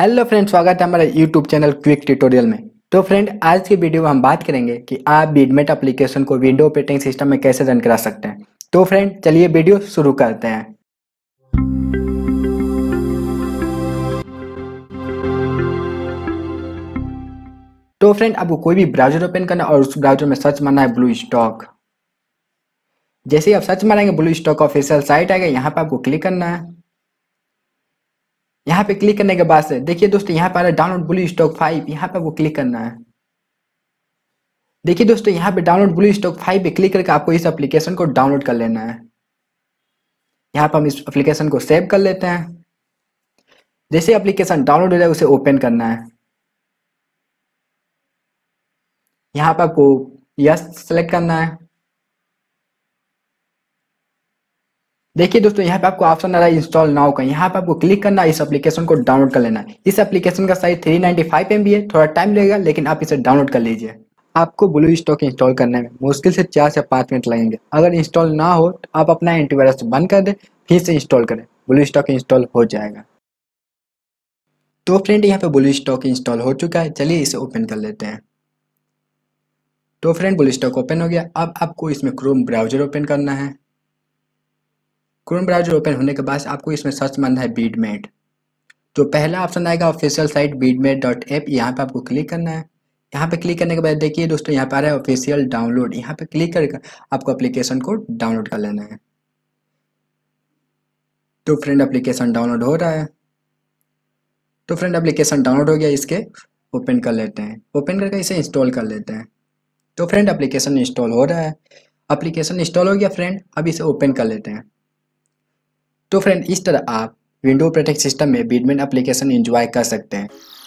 hello friend स्वागत है हमारे यूट्यूब चैनल क्विक ट्यूटोरियल में तो फ्रेंड आज की वीडियो में हम बात करेंगे कि आप बीडमेट एप्लीकेशन को विंडो ऑपरेटिंग सिस्टम में कैसे रन करा सकते हैं तो फ्रेंड चलिए वीडियो शुरू करते हैं तो फ्रेंड आपको कोई भी ब्राउजर ओपन करना और उस ब्राउजर में सर्च मारना है ब्लू स्टॉक जैसे ही आप सर्च मारेंगे ब्लू स्टॉक ऑफिशियल साइट आएगा यहाँ पर आपको क्लिक करना है यहाँ पे क्लिक करने के बाद से देखिए दोस्तों यहाँ पे आ रहा डाउनलोड ब्लू स्टॉक फाइव यहाँ पे वो क्लिक करना है देखिए दोस्तों यहाँ पे डाउनलोड ब्लू स्टॉक फाइव पे क्लिक करके आपको इस एप्लीकेशन को डाउनलोड कर लेना है यहाँ पर हम इस एप्लीकेशन को सेव कर लेते हैं जैसे एप्लीकेशन डाउनलोड हो जाए उसे ओपन करना है यहाँ पर आपको यस सेलेक्ट करना है देखिए दोस्तों यहाँ पे आपको ऑप्शन आ रहा है इंस्टॉल नाउ का यहाँ पे आपको क्लिक करना है इस एप्लीकेशन को डाउनलोड कर लेना है इस एप्लीकेशन का साइज 395 बी है थोड़ा टाइम लगेगा लेकिन आप इसे डाउनलोड कर लीजिए आपको ब्लू स्टॉक इंस्टॉल करने में मुश्किल से चार से पाँच मिनट लगेंगे अगर इंस्टॉल ना हो तो आप अपना एंटीवायरस बंद कर दें फिर से इंस्टॉल करें ब्लू स्टॉक इंस्टॉल हो जाएगा तो फ्रेंड यहाँ पे ब्लू स्टॉक इंस्टॉल हो चुका है चलिए इसे ओपन कर लेते हैं तो फ्रेंड ब्लू स्टॉक ओपन हो गया अब आपको इसमें क्रोम ब्राउजर ओपन करना है क्रोम ब्राउजर ओपन होने के बाद आपको इसमें सर्च मारना है बीडमेट तो पहला ऑप्शन आएगा ऑफिशियल साइट बीडमेट डॉट एप यहाँ पर आपको क्लिक करना है यहाँ पे क्लिक करने के बाद देखिए दोस्तों यहाँ पर आ रहा है ऑफिशियल डाउनलोड यहाँ पे क्लिक करके आपको एप्लीकेशन को डाउनलोड कर लेना है तो फ्रेंड एप्लीकेशन डाउनलोड हो रहा है तो फ्रेंड एप्लीकेशन डाउनलोड हो गया इसके ओपन कर लेते हैं ओपन करके इसे इंस्टॉल कर लेते हैं तो फ्रेंड एप्लीकेशन इंस्टॉल हो रहा है एप्लीकेशन इंस्टॉल हो गया फ्रेंड अब इसे ओपन कर लेते हैं तो फ्रेंड इस तरह आप विंडो प्रोटेक्ट सिस्टम में बीडमेन एप्लीकेशन एंजॉय कर सकते हैं